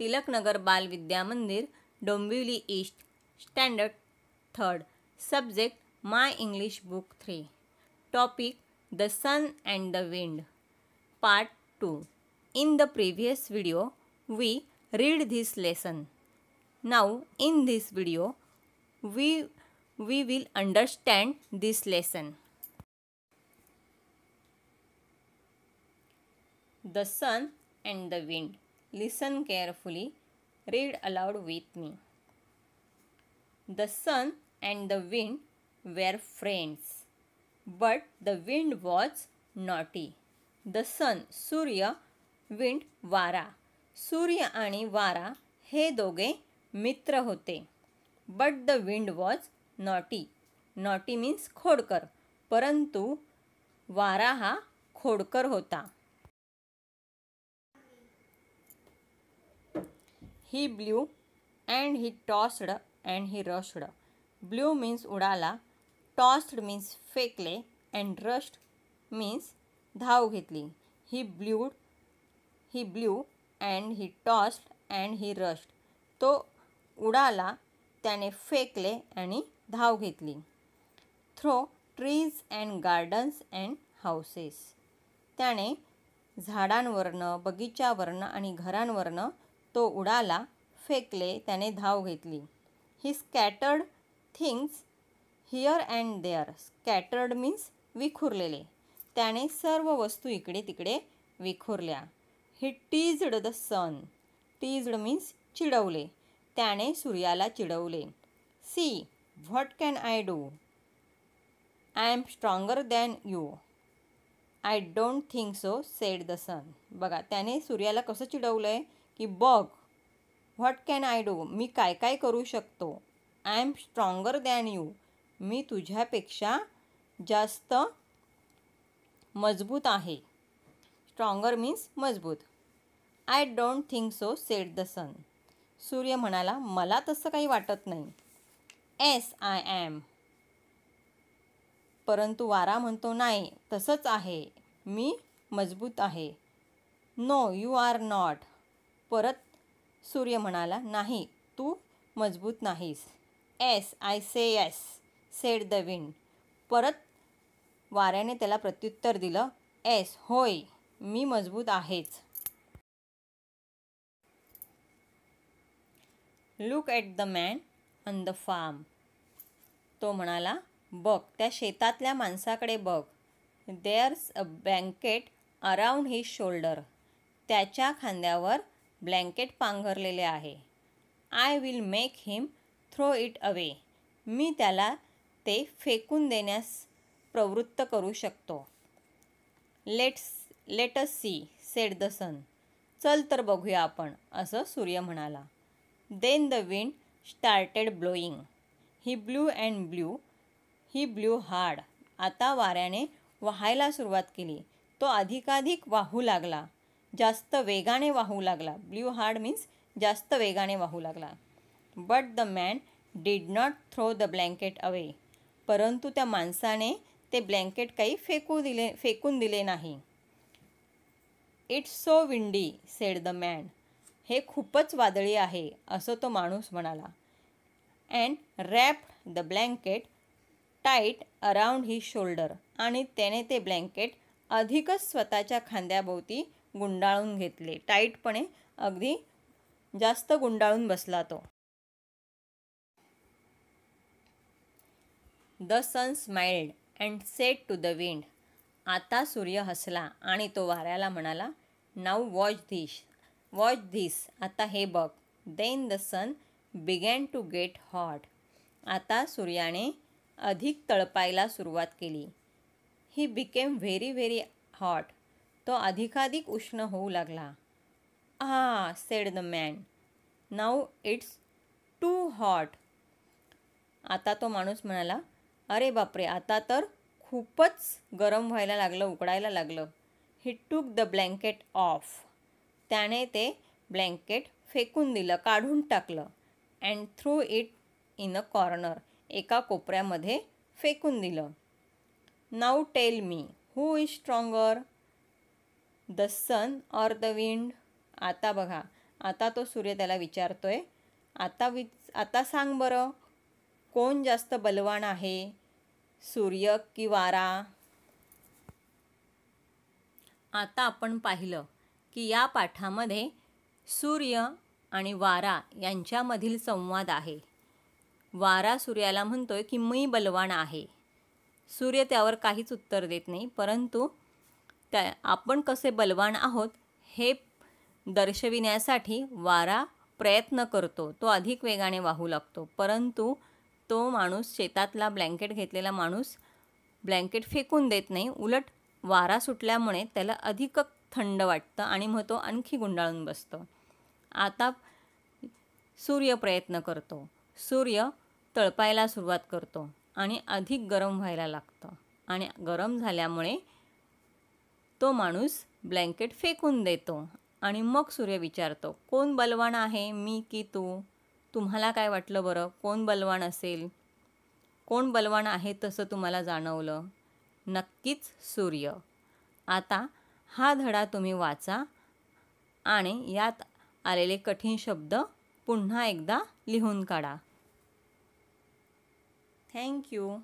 Tilaknagar Bal Vidya Mandir Dombivli East standard third subject my English book three topic the sun and the wind part two in the previous video we read this lesson now in this video we we will understand this lesson the sun and the wind Listen carefully. Read aloud with me. The sun and the wind were friends. But the wind was naughty. The sun, Surya, wind वारा surya आणि वारा हे doge मित्र होते but the wind was Naughty naughty means khodkar परंतु वारा हा khodkar होता ही blew and he tossed and he rushed blew means उडाला टॉस्ड मीन्स फेकले अँड रश्ड मीन्स धाव घेतली he blewed he blew and he tossed and he rushed तो उडाला त्याने फेकले आणि धाव घेतली through trees and gardens and houses त्याने झाडांवरनं बगीच्यावरनं आणि घरांवरनं तो उडाला फेकले त्याने धाव घेतली he scattered things here and there scattered means विखुरलेले त्याने सर्व वस्तू इकडे तिकडे विखुरल्या he teased the sun teased means चिडवले त्याने सूर्याला चिडवले see what can I do I am stronger than you I don't think so said the sun बघा त्याने सूर्याला कसं चिडवलं आहे की बघ व्हॉट कॅन आय डू मी काय काय करू शकतो I am stronger than you मी तुझ्यापेक्षा जास्त मजबूत आहे स्ट्रॉंगर मीन्स मजबूत I don't think so said the sun सूर्य म्हणाला मला तसं काही वाटत नाही एस आय ॲम परंतु वारा म्हणतो नाही तसंच आहे मी मजबूत आहे नो यू आर नॉट परत सूर्य म्हणाला नाही तू मजबूत नाहीस yes I say yes said the wind परत वाऱ्याने त्याला प्रत्युत्तर दिलं एस होय मी मजबूत आहेच look at the man on the farm तो म्हणाला बघ त्या शेतातल्या माणसाकडे बघ there's a blanket around his shoulder त्याच्या खांद्यावर ब्लँकेट पांघरलेले आहे I will make him throw it away मी त्याला ते फेकून देण्यास प्रवृत्त करू शकतो let's let's see said the sun चल तर बघूया आपण असं सूर्य म्हणाला then the wind started blowing he blew and blew he blew hard आता वाऱ्याने वाहायला सुरुवात केली तो अधिकाधिक वाहू लागला जास्त वेगाने वाहू लागला ब्ल्यू हार्ड मीन्स जास्त वेगाने वाहू लागला but the man did not throw the blanket away परंतु त्या माणसाने ते ब्लँकेट काही फेकू दिले फेकून दिले नाही it's so windy said the man हे खूपच वादळी आहे असं तो माणूस म्हणाला and wrap the blanket tight around he shoulder आणि त्याने ते ब्लँकेट अधिकच स्वतःच्या खांद्याभोवती गुंडाळून घेतले टाईटपणे अगदी जास्त गुंडाळून बसला तो the sun smiled and said to the wind आता सूर्य हसला आणि तो वाऱ्याला म्हणाला now watch this watch this आता हे बघ then the sun began to get hot आता सूर्याने अधिक तळपायला सुरुवात केली he became very very hot तो अधिकाधिक उष्ण होऊ लागला ah said the man now it's too hot आता तो माणूस म्हणाला अरे बापरे आता तर खूपच गरम व्हायला लागलं उकडायला लागलं ही टूक द ब्लँकेट ऑफ त्याने ते ब्लँकेट फेकून दिलं काढून टाकलं and threw it in a corner एका कोपऱ्यामध्ये फेकून दिलं now tell me who is stronger the sun or the wind आता बघा आता तो सूर्य त्याला विचारतो आहे आता वि आता सांग बरं कोण जास्त बलवान आहे सूर्य की वारा आता आपण पाहिलं की या पाठामध्ये सूर्य आणि वारा यांच्यामधील संवाद आहे वारा सूर्याला म्हणतोय की मी बलवान आहे सूर्य त्यावर काहीच उत्तर देत नाही परंतु त्या आपण कसे बलवान आहोत हे दर्शविण्यासाठी वारा प्रयत्न करतो तो अधिक वेगाने वाहू लागतो परंतु तो माणूस शेतातला ब्लँकेट घेतलेला माणूस ब्लँकेट फेकून देत नाही उलट वारा सुटल्यामुळे त्याला अधिक थंड वाटतं आणि मग तो आणखी गुंडाळून बसतो आता सूर्य प्रयत्न करतो सूर्य तळपायला सुरुवात करतो आणि अधिक गरम व्हायला लागतं आणि गरम झाल्यामुळे तो माणूस ब्लँकेट फेकून देतो आणि मग सूर्य विचारतो कोण बलवान आहे मी की तू तुम्हाला काय वाटलं बरं कोण बलवान असेल कोण बलवान आहे तसं तुम्हाला जाणवलं नक्कीच सूर्य आता हा धडा तुम्ही वाचा आणि यात आलेले कठीण शब्द पुन्हा एकदा लिहून काढा थँक्यू